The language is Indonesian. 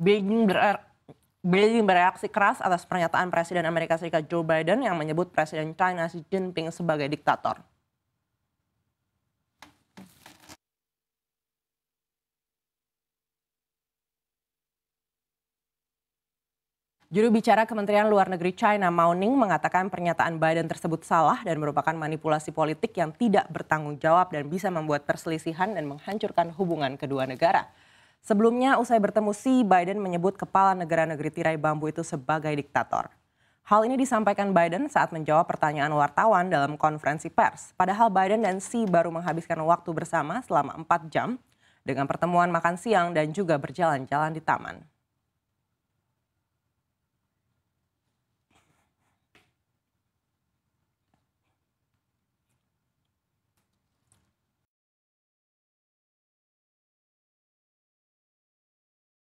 Beijing ber Beijing bereaksi keras atas pernyataan Presiden Amerika Serikat Joe Biden yang menyebut Presiden China Xi Jinping sebagai diktator. Juru bicara Kementerian Luar Negeri China Mao Ning mengatakan pernyataan Biden tersebut salah dan merupakan manipulasi politik yang tidak bertanggung jawab dan bisa membuat perselisihan dan menghancurkan hubungan kedua negara. Sebelumnya, usai bertemu si Biden menyebut kepala negara negeri tirai bambu itu sebagai diktator. Hal ini disampaikan Biden saat menjawab pertanyaan wartawan dalam konferensi pers. Padahal Biden dan si baru menghabiskan waktu bersama selama 4 jam dengan pertemuan makan siang dan juga berjalan-jalan di taman.